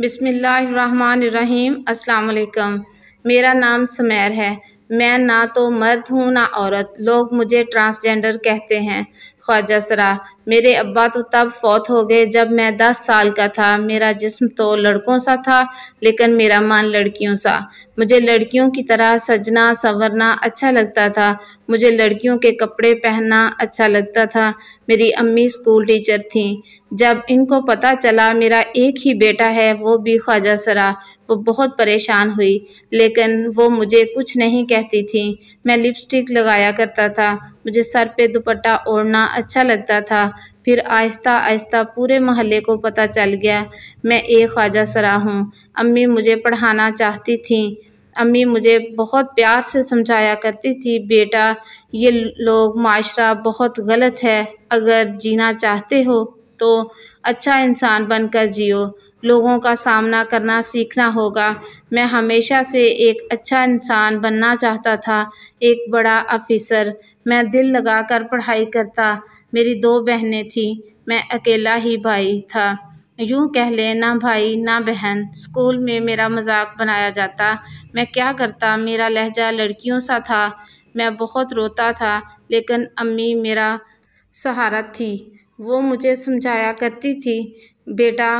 बिसमीम् अलकम मेरा नाम समैर है मैं ना तो मर्द हूँ ना औरत लोग मुझे ट्रांसजेंडर कहते हैं ख्वाजा सरा मेरे अब्बा तो तब फौत हो गए जब मैं दस साल का था मेरा जिस्म तो लड़कों सा था लेकिन मेरा मान लड़कियों सा मुझे लड़कियों की तरह सजना संवरना अच्छा लगता था मुझे लड़कियों के कपड़े पहनना अच्छा लगता था मेरी अम्मी स्कूल टीचर थीं जब इनको पता चला मेरा एक ही बेटा है वो भी ख्वाजा सरा वो बहुत परेशान हुई लेकिन वो मुझे कुछ नहीं कहती थी मैं लिपस्टिक लगाया करता था मुझे सर पे दुपट्टा ओढ़ना अच्छा लगता था फिर आहिस्ता आहिस्ता पूरे मोहल्ले को पता चल गया मैं एक ख्वाजा सरा हूँ अम्मी मुझे पढ़ाना चाहती थी अम्मी मुझे बहुत प्यार से समझाया करती थी बेटा ये लोग माशरा बहुत गलत है अगर जीना चाहते हो तो अच्छा इंसान बनकर जियो लोगों का सामना करना सीखना होगा मैं हमेशा से एक अच्छा इंसान बनना चाहता था एक बड़ा अफिसर मैं दिल लगाकर पढ़ाई करता मेरी दो बहनें थीं मैं अकेला ही भाई था यूं कह ले ना भाई ना बहन स्कूल में मेरा मजाक बनाया जाता मैं क्या करता मेरा लहजा लड़कियों सा था मैं बहुत रोता था लेकिन अम्मी मेरा सहारा थी वो मुझे समझाया करती थी बेटा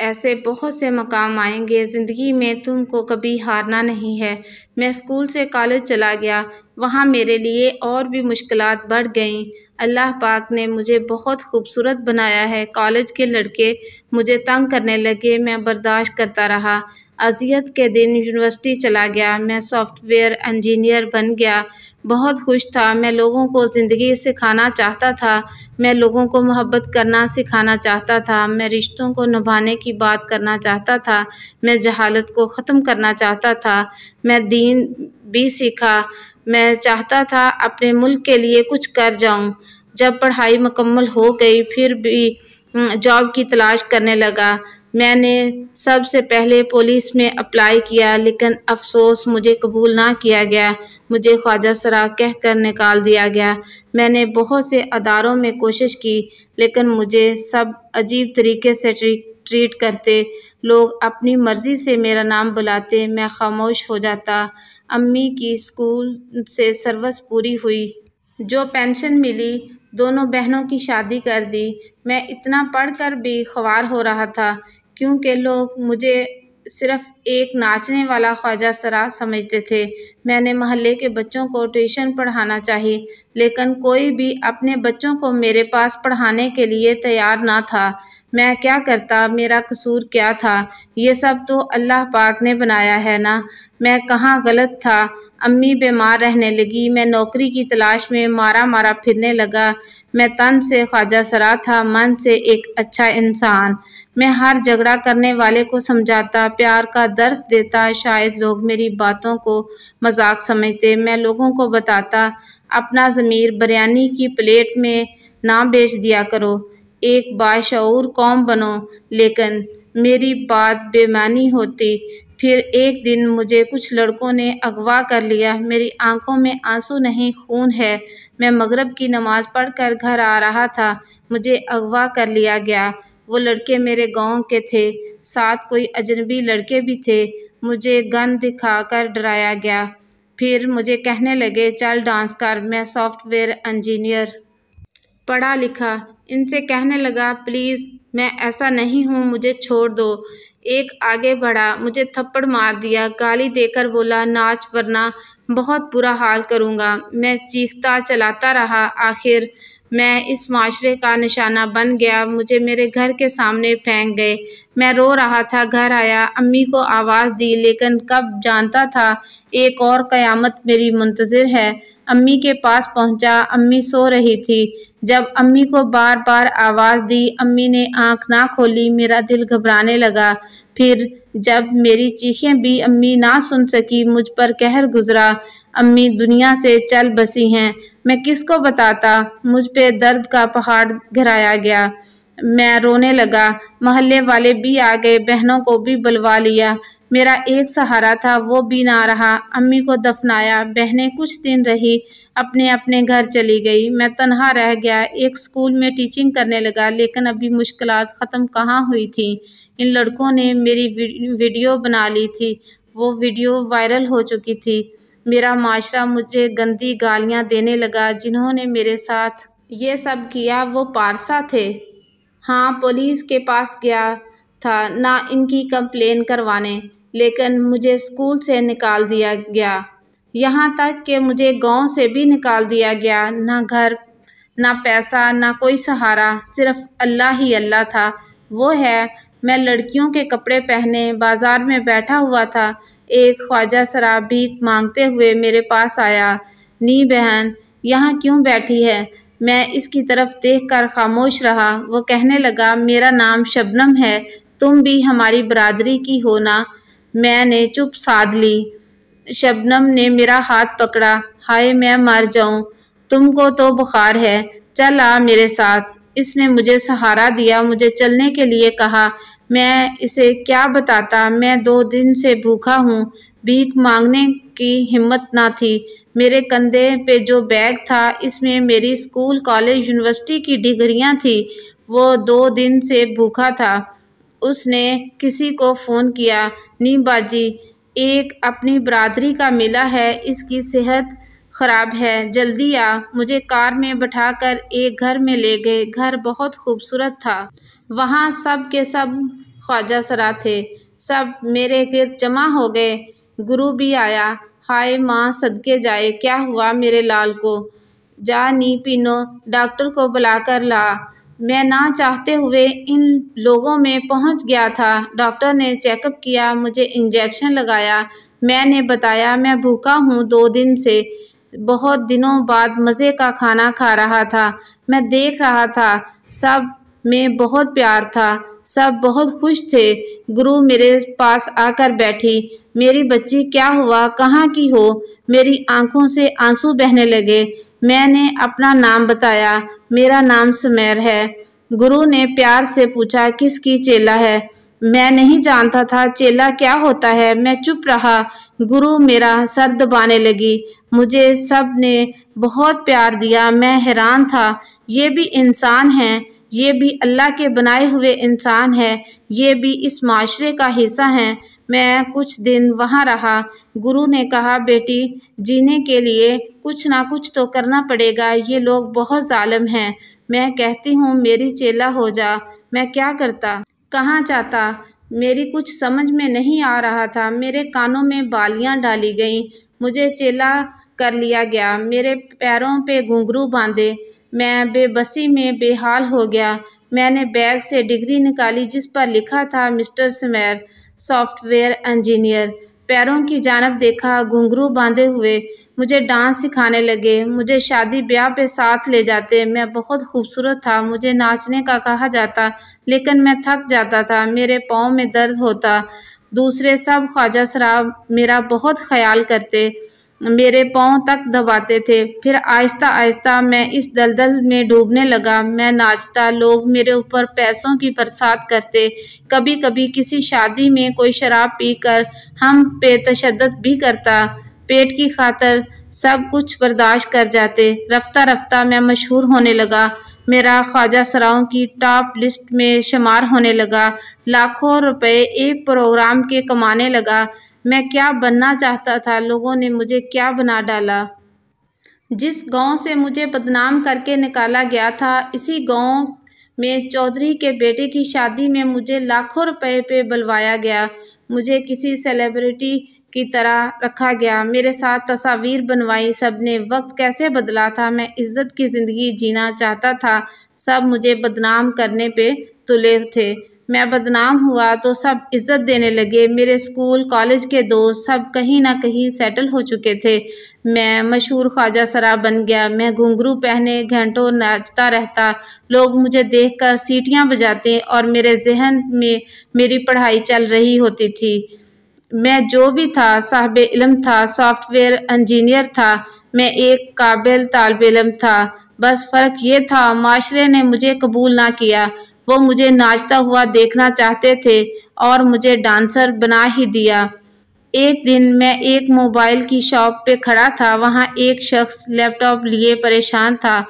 ऐसे बहुत से मकाम आएंगे ज़िंदगी में तुमको कभी हारना नहीं है मैं स्कूल से कॉलेज चला गया वहाँ मेरे लिए और भी मुश्किल बढ़ गईं अल्लाह पाक ने मुझे बहुत खूबसूरत बनाया है कॉलेज के लड़के मुझे तंग करने लगे मैं बर्दाश्त करता रहा अजियत के दिन यूनिवर्सिटी चला गया मैं सॉफ्टवेयर इंजीनियर बन गया बहुत खुश था मैं लोगों को ज़िंदगी सिखाना चाहता था मैं लोगों को मोहब्बत करना सिखाना चाहता था मैं रिश्तों को निभाने की बात करना चाहता था मैं जहालत को ख़त्म करना चाहता था मैं दीन भी सीखा मैं चाहता था अपने मुल्क के लिए कुछ कर जाऊं जब पढ़ाई मुकम्मल हो गई फिर भी जॉब की तलाश करने लगा मैंने सबसे पहले पुलिस में अप्लाई किया लेकिन अफसोस मुझे कबूल ना किया गया मुझे ख्वाजा सरा कह कर निकाल दिया गया मैंने बहुत से अदारों में कोशिश की लेकिन मुझे सब अजीब तरीके से ट्रीट करते लोग अपनी मर्ज़ी से मेरा नाम बुलाते मैं खामोश हो जाता अम्मी की स्कूल से सर्विस पूरी हुई जो पेंशन मिली दोनों बहनों की शादी कर दी मैं इतना पढ़कर भी ख्वार हो रहा था क्योंकि लोग मुझे सिर्फ एक नाचने वाला ख्वाजा सरा समझते थे मैंने महल्ले के बच्चों को ट्यूशन पढ़ाना चाहिए लेकिन कोई भी अपने बच्चों को मेरे पास पढ़ाने के लिए तैयार ना था मैं क्या करता मेरा कसूर क्या था ये सब तो अल्लाह पाक ने बनाया है ना मैं कहाँ गलत था अम्मी बीमार रहने लगी मैं नौकरी की तलाश में मारा मारा फिरने लगा मैं तन से ख्वाजा सरा था मन से एक अच्छा इंसान मैं हर झगड़ा करने वाले को समझाता प्यार का दर्स देता शायद लोग मेरी बातों को मजाक समझते मैं लोगों को बताता अपना ज़मीर बिरयानी की प्लेट में ना बेच दिया करो एक बाशूर कौम बनो लेकिन मेरी बात बेमानी होती फिर एक दिन मुझे कुछ लड़कों ने अगवा कर लिया मेरी आंखों में आंसू नहीं खून है मैं मगरब की नमाज़ पढ़कर घर आ रहा था मुझे अगवा कर लिया गया वो लड़के मेरे गांव के थे साथ कोई अजनबी लड़के भी थे मुझे गन दिखाकर डराया गया फिर मुझे कहने लगे चल डांस कर मैं सॉफ्टवेयर इंजीनियर पढ़ा लिखा इनसे कहने लगा प्लीज़ मैं ऐसा नहीं हूँ मुझे छोड़ दो एक आगे बढ़ा मुझे थप्पड़ मार दिया गाली देकर बोला नाच वरना बहुत बुरा हाल करूँगा मैं चीखता चलाता रहा आखिर मैं इस माशरे का निशाना बन गया मुझे मेरे घर के सामने फेंक गए मैं रो रहा था घर आया अम्मी को आवाज़ दी लेकिन कब जानता था एक और क़यामत मेरी मुंतज़र है अम्मी के पास पहुंचा अम्मी सो रही थी जब अम्मी को बार बार आवाज़ दी अम्मी ने आंख ना खोली मेरा दिल घबराने लगा फिर जब मेरी चीखें भी अम्मी ना सुन सकी मुझ पर कहर गुजरा अम्मी दुनिया से चल बसी हैं मैं किसको बताता मुझ पे दर्द का पहाड़ घिराया गया मैं रोने लगा महल्ले वाले भी आ गए बहनों को भी बुलवा लिया मेरा एक सहारा था वो भी ना रहा अम्मी को दफनाया बहनें कुछ दिन रही अपने अपने घर चली गई मैं तन्हा रह गया एक स्कूल में टीचिंग करने लगा लेकिन अभी मुश्किल ख़त्म कहाँ हुई थी इन लड़कों ने मेरी वीडियो बना ली थी वो वीडियो वायरल हो चुकी थी मेरा माशरा मुझे गंदी गालियाँ देने लगा जिन्होंने मेरे साथ ये सब किया वो पारसा थे हाँ पुलिस के पास गया था ना इनकी कंप्लेन करवाने लेकिन मुझे स्कूल से निकाल दिया गया यहाँ तक कि मुझे गांव से भी निकाल दिया गया ना घर ना पैसा ना कोई सहारा सिर्फ अल्लाह ही अल्लाह था वो है मैं लड़कियों के कपड़े पहने बाज़ार में बैठा हुआ था एक ख्वाजा शराब भीख मांगते हुए मेरे पास आया नी बहन यहाँ क्यों बैठी है मैं इसकी तरफ देख कर खामोश रहा वो कहने लगा मेरा नाम शबनम है तुम भी हमारी बरदरी की हो ना मैंने चुप साध ली शबनम ने मेरा हाथ पकड़ा हाय मैं मर जाऊं तुमको तो बुखार है चल आ मेरे साथ इसने मुझे सहारा दिया मुझे चलने के लिए कहा मैं इसे क्या बताता मैं दो दिन से भूखा हूँ भीख मांगने की हिम्मत ना थी मेरे कंधे पे जो बैग था इसमें मेरी स्कूल कॉलेज यूनिवर्सिटी की डिग्रियाँ थी वो दो दिन से भूखा था उसने किसी को फ़ोन किया बाजी एक अपनी बरदरी का मिला है इसकी सेहत ख़राब है जल्दी आ मुझे कार में बैठाकर एक घर में ले गए घर बहुत खूबसूरत था वहाँ सब के सब ख्वाजा सरा थे सब मेरे गिर जमा हो गए गुरु भी आया हाय माँ सदके जाए क्या हुआ मेरे लाल को जा नी पीनो डॉक्टर को बुलाकर ला मैं ना चाहते हुए इन लोगों में पहुंच गया था डॉक्टर ने चेकअप किया मुझे इंजेक्शन लगाया मैंने बताया मैं भूखा हूँ दो दिन से बहुत दिनों बाद मज़े का खाना खा रहा था मैं देख रहा था सब में बहुत प्यार था सब बहुत खुश थे गुरु मेरे पास आकर बैठी मेरी बच्ची क्या हुआ कहाँ की हो मेरी आंखों से आंसू बहने लगे मैंने अपना नाम बताया मेरा नाम समैर है गुरु ने प्यार से पूछा किसकी चेला है मैं नहीं जानता था चेला क्या होता है मैं चुप रहा गुरु मेरा सर दबाने लगी मुझे सब ने बहुत प्यार दिया मैं हैरान था ये भी इंसान है ये भी अल्लाह के बनाए हुए इंसान है ये भी इस माशरे का हिस्सा हैं मैं कुछ दिन वहाँ रहा गुरु ने कहा बेटी जीने के लिए कुछ ना कुछ तो करना पड़ेगा ये लोग बहुत ालम हैं मैं कहती हूँ मेरी चेला हो जा मैं क्या करता कहाँ जाता मेरी कुछ समझ में नहीं आ रहा था मेरे कानों में बालियाँ डाली गईं मुझे चेला कर लिया गया मेरे पैरों पे घुंघरू बांधे मैं बेबसी में बेहाल हो गया मैंने बैग से डिग्री निकाली जिस पर लिखा था मिस्टर समैर सॉफ्टवेयर इंजीनियर पैरों की जानब देखा घुंघरू बांधे हुए मुझे डांस सिखाने लगे मुझे शादी ब्याह पे साथ ले जाते मैं बहुत खूबसूरत था मुझे नाचने का कहा जाता लेकिन मैं थक जाता था मेरे पाँव में दर्द होता दूसरे सब ख्वाजा सराब मेरा बहुत ख्याल करते मेरे पाँव तक दबाते थे फिर आहिस्ता आहिस्ता मैं इस दलदल में डूबने लगा मैं नाचता लोग मेरे ऊपर पैसों की बरसात करते कभी कभी किसी शादी में कोई शराब पीकर हम पे तशद भी करता पेट की खातर सब कुछ बर्दाश्त कर जाते रफ्ता रफ्ता मैं मशहूर होने लगा मेरा ख्वाजा सराओं की टॉप लिस्ट में शुमार होने लगा लाखों रुपए एक प्रोग्राम के कमाने लगा मैं क्या बनना चाहता था लोगों ने मुझे क्या बना डाला जिस गांव से मुझे बदनाम करके निकाला गया था इसी गांव में चौधरी के बेटे की शादी में मुझे लाखों रुपए पे बुलवाया गया मुझे किसी सेलिब्रिटी की तरह रखा गया मेरे साथ तस्वीर बनवाई सब ने वक्त कैसे बदला था मैं इज़्ज़त की ज़िंदगी जीना चाहता था सब मुझे बदनाम करने पे तुले थे मैं बदनाम हुआ तो सब इज़्ज़त देने लगे मेरे स्कूल कॉलेज के दोस्त सब कहीं ना कहीं सेटल हो चुके थे मैं मशहूर ख्वाजा सरा बन गया मैं घुंघरू पहने घंटों नाचता रहता लोग मुझे देखकर सीटियां बजाते और मेरे जहन में मेरी पढ़ाई चल रही होती थी मैं जो भी था साहब इलम था सॉफ्टवेयर इंजीनियर था मैं एक काबिल तालब इलम था बस फ़र्क ये था माशरे ने मुझे कबूल ना किया वो मुझे नाचता हुआ देखना चाहते थे और मुझे डांसर बना ही दिया एक दिन मैं एक मोबाइल की शॉप पे खड़ा था वहाँ एक शख्स लैपटॉप लिए परेशान था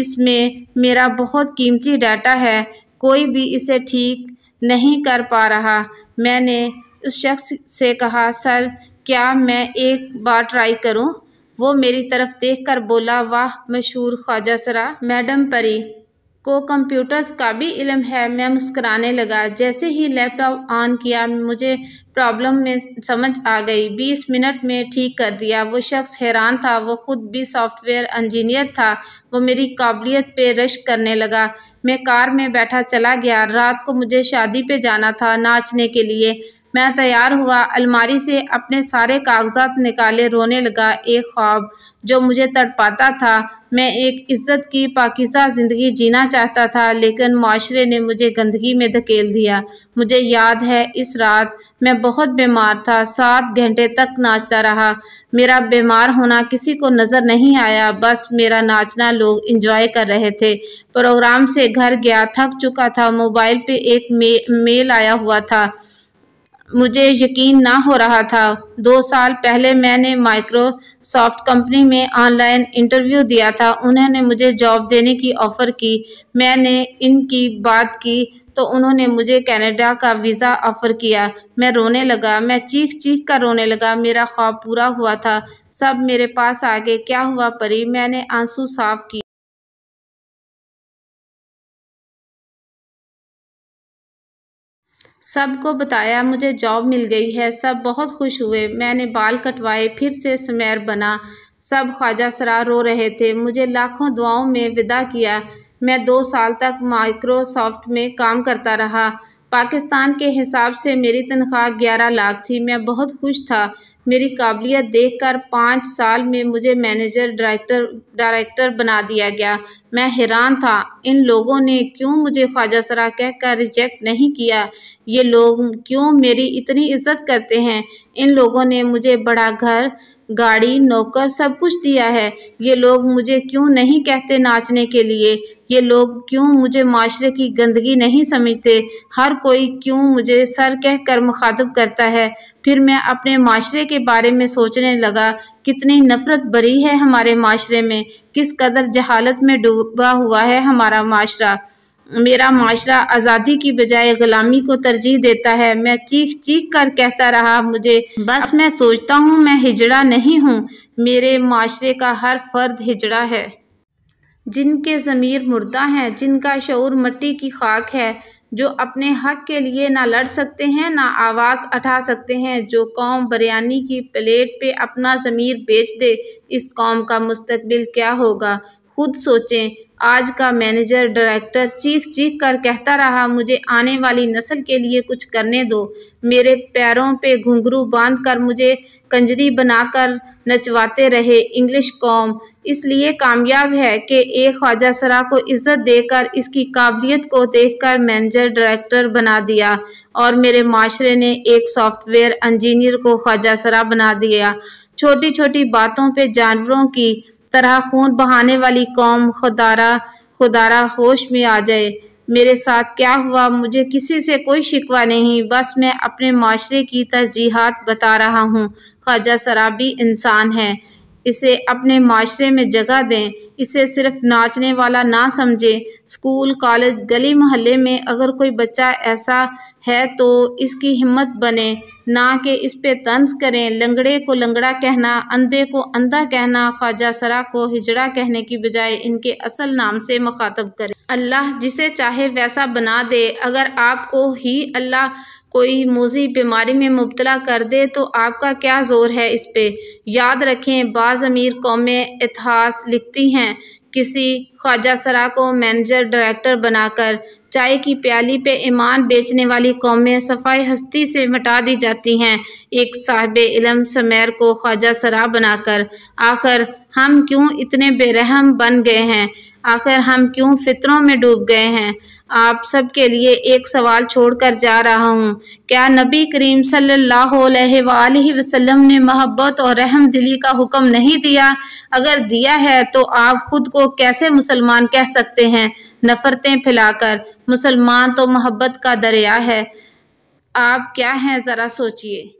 इसमें मेरा बहुत कीमती डाटा है कोई भी इसे ठीक नहीं कर पा रहा मैंने उस शख्स से कहा सर क्या मैं एक बार ट्राई करूं? वो मेरी तरफ़ देख कर बोला वाह मशहूर ख्वाजा सरा मैडम परी को कंप्यूटर्स का भी इलम है मैं मुस्कराने लगा जैसे ही लैपटॉप ऑन किया मुझे प्रॉब्लम में समझ आ गई बीस मिनट में ठीक कर दिया वो शख्स हैरान था वो ख़ुद भी सॉफ्टवेयर इंजीनियर था वो मेरी काबिलियत पे रश करने लगा मैं कार में बैठा चला गया रात को मुझे शादी पे जाना था नाचने के लिए मैं तैयार हुआ अलमारी से अपने सारे कागजात निकाले रोने लगा एक ख्वाब जो मुझे तड़पाता था मैं एक इज्जत की पाकिजा ज़िंदगी जीना चाहता था लेकिन माशरे ने मुझे गंदगी में धकेल दिया मुझे याद है इस रात मैं बहुत बीमार था सात घंटे तक नाचता रहा मेरा बीमार होना किसी को नज़र नहीं आया बस मेरा नाचना लोग इंजॉय कर रहे थे प्रोग्राम से घर गया थक चुका था मोबाइल पे एक मे मेल आया हुआ था मुझे यकीन ना हो रहा था दो साल पहले मैंने माइक्रोसॉफ्ट कंपनी में ऑनलाइन इंटरव्यू दिया था उन्होंने मुझे जॉब देने की ऑफ़र की मैंने इनकी बात की तो उन्होंने मुझे कनाडा का वीज़ा ऑफ़र किया मैं रोने लगा मैं चीख चीख कर रोने लगा मेरा ख्वाब पूरा हुआ था सब मेरे पास आ गए क्या हुआ परी मैंने आंसू साफ किए सबको बताया मुझे जॉब मिल गई है सब बहुत खुश हुए मैंने बाल कटवाए फिर से समैर बना सब ख्वाजा सरा रो रहे थे मुझे लाखों दुआओं में विदा किया मैं दो साल तक माइक्रोसॉफ्ट में काम करता रहा पाकिस्तान के हिसाब से मेरी तनख्वाह ग्यारह लाख थी मैं बहुत खुश था मेरी काबिलियत देखकर पाँच साल में मुझे मैनेजर डायरेक्टर डायरेक्टर बना दिया गया मैं हैरान था इन लोगों ने क्यों मुझे ख्वाजा सरा कहकर रिजेक्ट नहीं किया ये लोग क्यों मेरी इतनी इज्जत करते हैं इन लोगों ने मुझे बड़ा घर गाड़ी नौकर सब कुछ दिया है ये लोग मुझे क्यों नहीं कहते नाचने के लिए ये लोग क्यों मुझे माशरे की गंदगी नहीं समझते हर कोई क्यों मुझे सर कह कर मुखातब करता है फिर मैं अपने माशरे के बारे में सोचने लगा कितनी नफ़रत भरी है हमारे माशरे में किस कदर जहालत में डूबा हुआ है हमारा माशरा मेरा माशरा आज़ादी की बजाय ग़ुलामी को तरजीह देता है मैं चीख चीख कर कहता रहा मुझे बस मैं सोचता हूँ मैं हिजड़ा नहीं हूँ मेरे माशरे का हर फर्द हिजड़ा है जिनके ज़मीर मुर्दा हैं जिनका शूर मट्टी की खाक है जो अपने हक के लिए ना लड़ सकते हैं ना आवाज़ उठा सकते हैं जो कौम बरयानी की प्लेट पे अपना ज़मीर बेच दे इस कौम का मुस्तबिल क्या होगा खुद सोचें आज का मैनेजर डायरेक्टर चीख चीख कर कहता रहा मुझे आने वाली नस्ल के लिए कुछ करने दो मेरे पैरों पे घुंघरू बांध कर मुझे कंजरी बनाकर नचवाते रहे इंग्लिश कॉम इसलिए कामयाब है कि एक ख्वाजा सरा को इज़्ज़त देकर इसकी काबिलियत को देखकर मैनेजर डायरेक्टर बना दिया और मेरे माशरे ने एक सॉफ्टवेयर इंजीनियर को ख्वाजा सरा बना दिया छोटी छोटी बातों पर जानवरों की तरह खून बहाने वाली कौम खुदारा खुदारा होश में आ जाए मेरे साथ क्या हुआ मुझे किसी से कोई शिकवा नहीं बस मैं अपने माशरे की तरजीहत बता रहा हूँ ख्वाजा शराबी इंसान है इसे अपने माशरे में जगह दें इसे सिर्फ नाचने वाला ना समझें स्कूल कॉलेज गली मोहल्ले में अगर कोई बच्चा ऐसा है तो इसकी हिम्मत बने ना कि इस पे तंज करें लंगड़े को लंगड़ा कहना अंधे को अंधा कहना ख्वाजा सरा को हिजड़ा कहने की बजाय इनके असल नाम से मुखातब करें अल्लाह जिसे चाहे वैसा बना दे अगर आपको ही अल्लाह कोई मोजी बीमारी में मुबतला कर दे तो आपका क्या ज़ोर है इस पर याद रखें बाज़ अमीर कौमें इतिहास लिखती हैं किसी ख्वाजा सरा को मैनेजर डायरेक्टर बनाकर चाय की प्याली पे ईमान बेचने वाली कौमें सफाई हस्ती से मिटा दी जाती हैं एक साहब इलम समर को ख्वाजा सरा बनाकर आखिर हम क्यों इतने बेरहम बन गए हैं आखिर हम क्यों फितरों में डूब गए हैं आप सब के लिए एक सवाल छोड़कर जा रहा हूँ क्या नबी करीम सल्ला वसलम ने मोहब्बत और रहम दिली का हुक्म नहीं दिया अगर दिया है तो आप ख़ुद को कैसे मुसलमान कह सकते हैं नफ़रतें फैलाकर मुसलमान तो मोहब्बत का दरिया है आप क्या हैं ज़रा सोचिए